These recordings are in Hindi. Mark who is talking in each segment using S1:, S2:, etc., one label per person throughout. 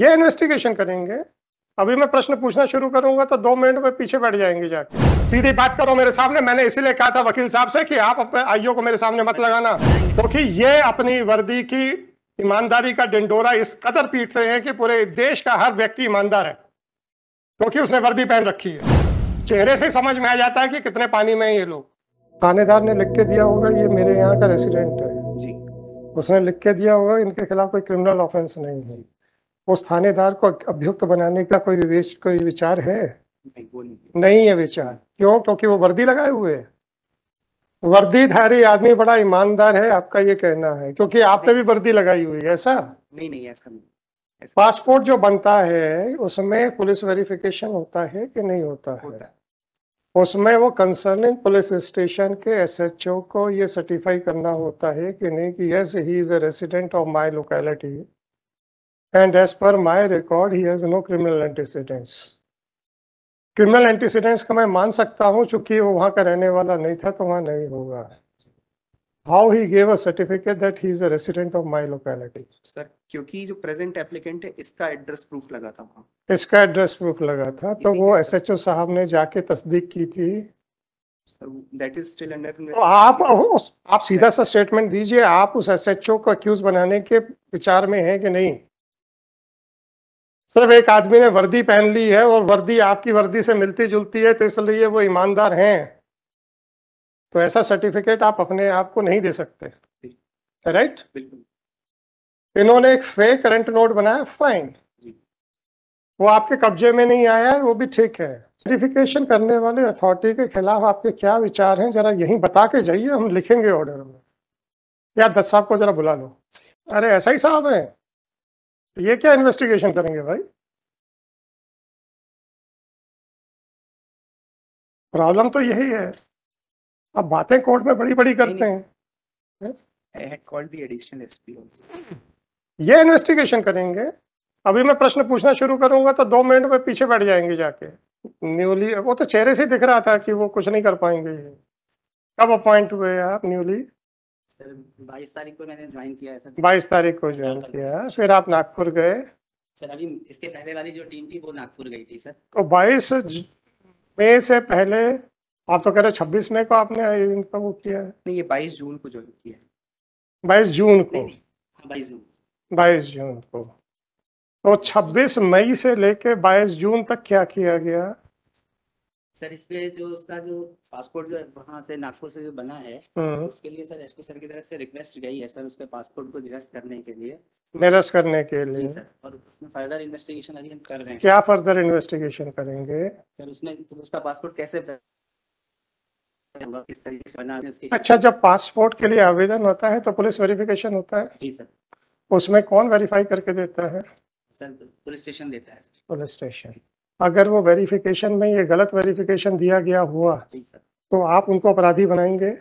S1: ये इन्वेस्टिगेशन करेंगे अभी मैं प्रश्न पूछना शुरू करूंगा तो दो मिनट में पीछे बैठ जाएंगे जाकर सीधी बात करो मेरे सामने मैंने इसीलिए कहा था वकील साहब से कि आप अपने आईओ को मेरे सामने मत लगाना क्योंकि तो ये अपनी वर्दी की ईमानदारी का डिंडोरा इस कदर पीटते हैं कि पूरे देश का हर व्यक्ति ईमानदार है क्योंकि तो उसने वर्दी पहन रखी है चेहरे से समझ में आ जाता है कि कितने पानी में है ये लोग थानेदार ने लिख के दिया होगा ये मेरे यहाँ का रेसिडेंट है जी उसने लिख के दिया होगा इनके खिलाफ कोई क्रिमिनल ऑफेंस नहीं है उस थानेदार को अभियुक्त बनाने का कोई विवेश कोई विचार है नहीं, नहीं है विचार क्यों क्योंकि वो वर्दी लगाए हुए है वर्दीधारी आदमी बड़ा ईमानदार है आपका ये कहना है क्योंकि आपने भी वर्दी लगाई हुई है ऐसा
S2: नहीं नहीं ऐसा नहीं
S1: पासपोर्ट जो बनता है उसमें पुलिस वेरिफिकेशन होता है कि नहीं होता, है, है। उसमें वो कंसर्निंग पुलिस स्टेशन के एसएचओ को ये सर्टिफाई करना होता है कि नहीं कि yes he is a resident of my locality and as per my record he has no criminal antecedents criminal antecedents का मैं मान सकता हूँ चूंकि वो वहाँ का रहने वाला नहीं था तो वहाँ नहीं होगा how he gave a certificate that he is a resident of my locality sir
S2: क्योंकि जो प्रेजेंट एप्लीकेंट है इसका एड्रेस प्रूफ लगा था वहाँ
S1: इसका एड्रेस प्रूफ लगा था तो वो एसएचओ साहब ने जाके तस्दीक की थी
S2: तो
S1: आप आप सीधा सा स्टेटमेंट दीजिए आप उस एसएचओ को अक्यूज बनाने के विचार में हैं कि नहीं सिर्फ एक आदमी ने वर्दी पहन ली है और वर्दी आपकी वर्दी से मिलती जुलती है तो इसलिए वो ईमानदार हैं तो ऐसा सर्टिफिकेट आप अपने आप को नहीं दे सकते राइट इन्होंने एक फेक करंट नोट बनाया फाइन वो आपके कब्जे में नहीं आया है वो भी ठीक है सर्टिफिकेशन करने वाले अथॉरिटी के खिलाफ आपके क्या विचार हैं जरा यही बता के जाइए हम लिखेंगे ऑर्डर में या दस साहब को जरा बुला लो अरे ऐसा ही साहब है ये क्या इन्वेस्टिगेशन करेंगे भाई प्रॉब्लम तो यही है अब बातें कोर्ट में बड़ी बड़ी करते हैं ये इन्वेस्टिगेशन करेंगे अभी मैं प्रश्न पूछना शुरू करूंगा तो दो मिनट में पीछे बैठ जाएंगे जाके न्यूली वो तो चेहरे से दिख रहा था कि वो कुछ नहीं कर पाएंगे कब अपॉइंट हुए आप न्यूली
S2: बाईस तारीख को मैंने ज्वाइन किया है
S1: बाईस तारीख को ज्वाइन किया फिर आप नागपुर गए
S2: सर अभी इसके पहले वाली जो टीम थी वो नागपुर गई थी सर
S1: तो बाईस मई से पहले आप तो कह रहे छब्बीस मई को आपने इनका वो किया है
S2: नहीं ये बाईस जून को ज्वाइन किया है
S1: बाईस जून को हाँ,
S2: बाईस जून
S1: बाईस जून को तो 26 मई से लेके 22 जून तक क्या किया गया
S2: सर इस पे जो उसका जो पासपोर्ट जो वहाँ से नागपुर से जो बना है हाँ। उसके लिए सर एसपी सर की तरफ से रिक्वेस्ट गई है सर उसके पासपोर्ट को निरस्त करने के लिए निरस्त करने के लिए जी सर और उसमें फर्दर इन्वेस्टिगेशन अभी हम कर रहे हैं क्या
S1: फर्दर इन्वेस्टिगेशन करेंगे
S2: सर उसमें तो उसका पासपोर्ट कैसे अच्छा
S1: जब पासपोर्ट के लिए आवेदन होता है तो पुलिस वेरिफिकेशन होता है जी सर उसमें कौन वेरीफाई करके देता है
S2: सर पुलिस स्टेशन देता है
S1: पुलिस स्टेशन अगर वो वेरिफिकेशन में ये गलत वेरिफिकेशन दिया गया हुआ जी सर तो आप उनको अपराधी बनाएंगे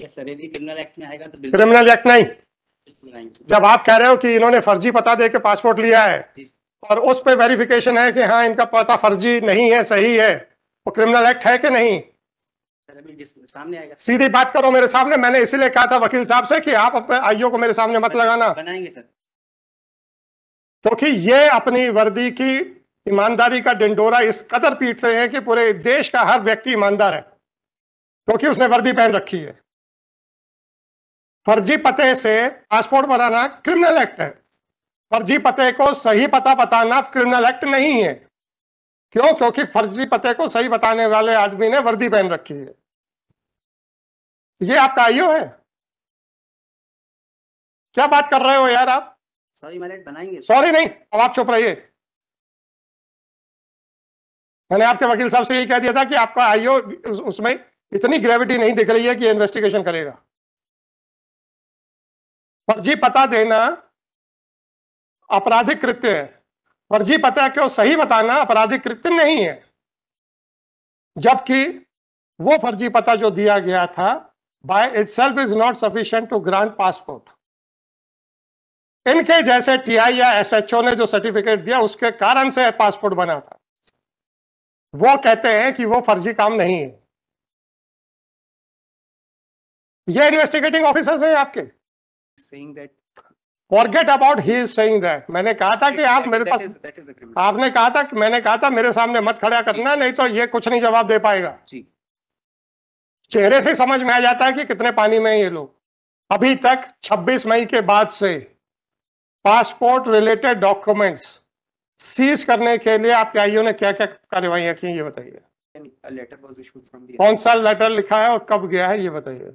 S2: यस सर यदि क्रिमिनल एक्ट में आएगा तो क्रिमिनल
S1: एक्ट नहीं जब आप कह रहे हो कि इन्होंने फर्जी पता दे के पासपोर्ट लिया है और उस पे वेरिफिकेशन है कि हाँ इनका पता फर्जी नहीं है सही है वो क्रिमिनल एक्ट है कि नहीं सामने आएगा सीधी बात करो मेरे सामने मैंने इसीलिए कहा था वकील साहब से कि आप अपने आईओ को मेरे सामने मत लगाना बनाएंगे सर क्योंकि ये अपनी वर्दी की ईमानदारी का डंडोरा इस कदर पीटते हैं कि पूरे देश का हर व्यक्ति ईमानदार है क्योंकि उसने वर्दी पहन रखी है फर्जी पते से पासपोर्ट बनाना क्रिमिनल एक्ट है फर्जी पते को सही पता बताना क्रिमिनल एक्ट नहीं है क्यों क्योंकि फर्जी पते को सही बताने वाले आदमी ने वर्दी पहन रखी है ये आपका आईओ है क्या बात कर रहे हो यार आप
S2: सॉरी बनाएंगे
S1: सॉरी नहीं अब आप चुप रहिए मैंने आपके वकील साहब से यही कह दिया था कि आपका आईओ उसमें इतनी ग्रेविटी नहीं दिख रही है कि इन्वेस्टिगेशन करेगा फर्जी पता देना आपराधिक कृत्य है फर्जी पता क्यों सही बताना आपराधिक कृत्य नहीं है जबकि वो फर्जी पता जो दिया गया था by itself is not sufficient to grant passport इनके जैसे टीआई या एसएचओ ने जो सर्टिफिकेट दिया उसके कारण से पासपोर्ट बना था वो कहते हैं कि वो फर्जी काम नहीं है ये इन्वेस्टिगेटिंग ऑफिसर्स हैं आपके saying forget about he is saying that मैंने कहा था कि आप मेरे पास आपने कहा था मैंने कहा था मेरे सामने मत खड़ा करना नहीं तो ये कुछ नहीं जवाब दे पाएगा जी चेहरे से समझ में आ जाता है कि कितने पानी में ये लोग अभी तक 26 मई के बाद से पासपोर्ट रिलेटेड डॉक्यूमेंट्स सीज करने के लिए आपके आईओ ने क्या क्या कार्यवाही की ये बताइए कौन सा लेटर लिखा है और कब गया है ये बताइए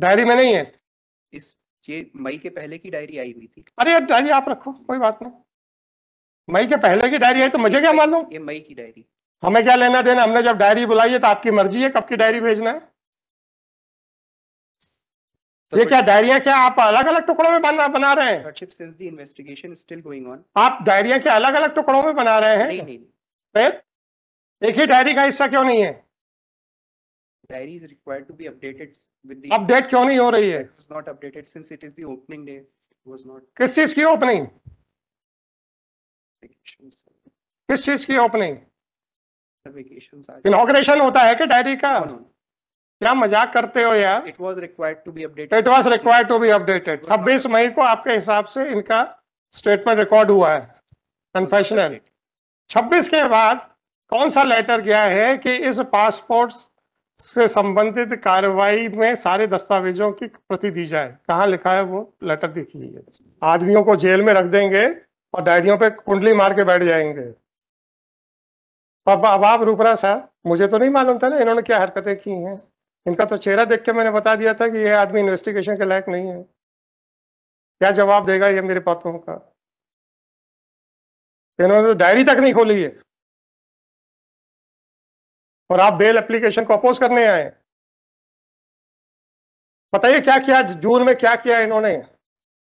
S1: डायरी में नहीं है
S2: इस ये मई के पहले की डायरी आई
S1: हुई थी अरे यार डायरी आप रखो कोई बात नहीं मई के पहले की डायरी आई तो मुझे क्या मालूम ये मई की डायरी हमें क्या लेना देना हमने जब डायरी बुलाई है तो आपकी मर्जी है कब की डायरी भेजना है तो ये क्या डायरिया क्या आप अलग अलग टुकड़ों में बना बना रहे हैं
S2: since the investigation still going on
S1: आप डायरिया के अलग अलग टुकड़ों में बना रहे हैं नहीं नहीं फिर एक ही डायरी का हिस्सा क्यों नहीं है
S2: diary is required to be updated with the update क्यों नहीं हो रही है it not updated since it is the opening day was not
S1: किस चीज की ओपनिंग किस चीज की ओपनिंग इनॉग्रेशन होता है कि डायरी का no, no. क्या मजाक करते हो यार
S2: it was required to be updated it was
S1: required to be updated छब्बीस मई को आपके हिसाब से इनका स्टेटमेंट रिकॉर्ड हुआ है कन्फेशनल छब्बीस के बाद कौन सा लेटर गया है कि इस पासपोर्ट से संबंधित कार्रवाई में सारे दस्तावेजों की प्रति दी जाए कहाँ लिखा है वो लेटर देखिए आदमियों को जेल में रख देंगे और डायरियों पे कुंडली मार के बैठ जाएंगे अब अब आप रूपरा साहब मुझे तो नहीं मालूम था ना इन्होंने क्या हरकतें की हैं इनका तो चेहरा देख के मैंने बता दिया था कि यह आदमी इन्वेस्टिगेशन के लायक नहीं है क्या जवाब देगा ये मेरे बातों का इन्होंने तो डायरी तक नहीं खोली है और आप बेल एप्लीकेशन को अपोज करने आए बताइए क्या किया जून में क्या किया इन्होंने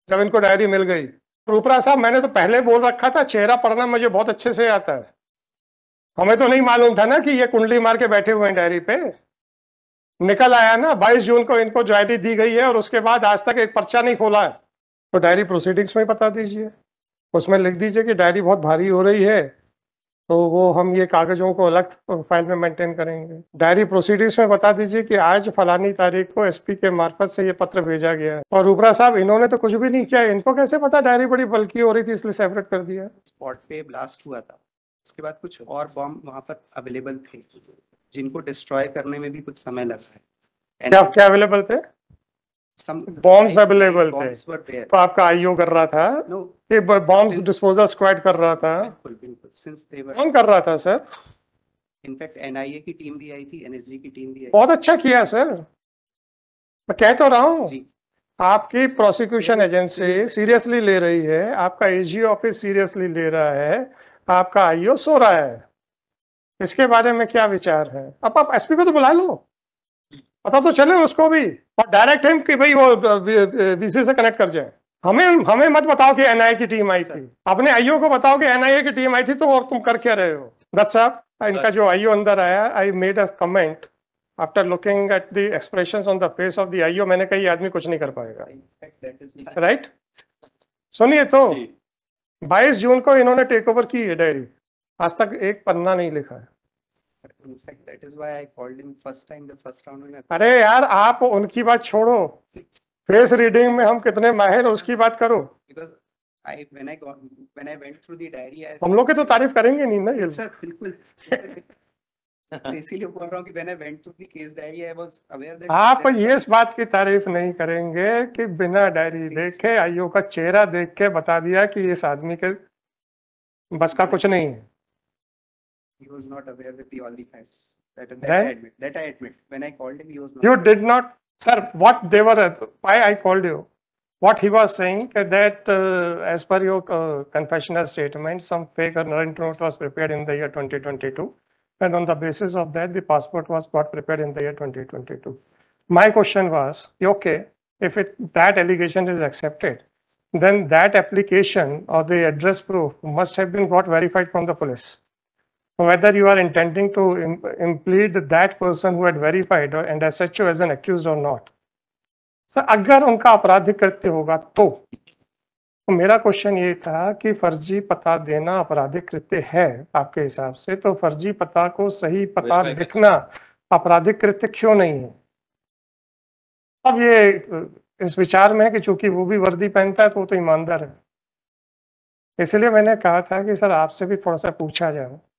S1: जब इनको डायरी मिल गई रूपरा साहब मैंने तो पहले बोल रखा था चेहरा पढ़ना मुझे बहुत अच्छे से आता है हमें तो नहीं मालूम था ना कि ये कुंडली मार के बैठे हुए हैं डायरी पे निकल आया ना बाईस जून को इनको डायरी दी गई है और उसके बाद आज तक एक पर्चा नहीं खोला है तो डायरी प्रोसीडिंग्स में बता दीजिए उसमें लिख दीजिए कि डायरी बहुत भारी हो रही है तो वो हम ये कागजों को अलग फाइल में मेंटेन करेंगे डायरी प्रोसीडिंग्स में बता दीजिए कि आज फलानी तारीख को एसपी के मार्फत से ये पत्र भेजा गया है और उपरा साहब इन्होंने तो कुछ भी नहीं किया इनको कैसे पता डायरी बड़ी बल्कि हो रही थी इसलिए सेपरेट कर दिया स्पॉट पे ब्लास्ट हुआ था उसके बाद कुछ
S2: और बॉम्ब वहाँ पर अवेलेबल थे जिनको डिस्ट्रॉय करने में भी कुछ समय लगा
S1: है क्या क्या अवेलेबल थे बॉम्ब्स अवेलेबल थे तो आपका आईओ कर रहा था बॉम्ब्स डिस्पोजल स्क्वाड कर रहा था
S2: सिंस दे वर कौन कर रहा था सर इनफैक्ट एनआईए की टीम भी आई थी एनएसजी की टीम भी आई बहुत अच्छा किया सर
S1: मैं कह तो रहा हूँ आपकी प्रोसिक्यूशन एजेंसी सीरियसली ले रही है आपका एजी ऑफिस सीरियसली ले रहा है आपका आईओ सो रहा है इसके बारे में क्या विचार है अब आप एसपी को तो बुला लो पता तो चले उसको भी और डायरेक्ट हम कि भाई वो बीसी से कनेक्ट कर जाए हमें हमें मत बताओ कि एनआईए की टीम आई थी अपने आईओ को बताओ कि एनआईए की टीम आई थी तो और तुम कर क्या रहे हो दत्त साहब इनका जो आईओ अंदर आया I made a comment after looking at the expressions on the face of the IO मैंने कहा आदमी कुछ नहीं कर
S2: पाएगा
S1: राइट सुनिए तो 22 जून को इन्होंने टेक ओवर की है डायरी आज तक एक पन्ना नहीं लिखा है अरे यार आप उनकी बात छोड़ो फेस रीडिंग में हम कितने माहिर उसकी बात करो हम लोग की तो तारीफ करेंगे नहीं ना ये सर बिल्कुल
S2: तो इसीलिए बोल रहा कि आप ये
S1: इस बात की तारीफ नहीं करेंगे कि बिना डायरी देखे आईओ का चेहरा देख के बता दिया कि इस आदमी के बस का कुछ नहीं है
S2: he was not aware with the all the facts. That, that I admit. That I admit. When I called him, he was not. You aware.
S1: did not, sir. What they were, why I called you. What he was saying uh, that uh, as per your uh, confessional statement, some fake current note was prepared in the year 2022, and on the basis of that, the passport was got prepared in the year 2022. My question was, okay, if it, that allegation is accepted, then that application or the address proof must have been got verified from the police. whether you are intending to implead that person who had verified or, and SHO as an accused or not. Sir अगर उनका आपराधिक कृत्य होगा तो, तो मेरा क्वेश्चन ये था कि फर्जी पता देना आपराधिक कृत्य है आपके हिसाब से तो फर्जी पता को सही पता लिखना आपराधिक कृत्य क्यों नहीं है अब ये इस विचार में है कि चूंकि वो भी वर्दी पहनता है तो वो तो ईमानदार है इसलिए मैंने कहा था कि सर आपसे भी थोड़ा सा पूछा जाए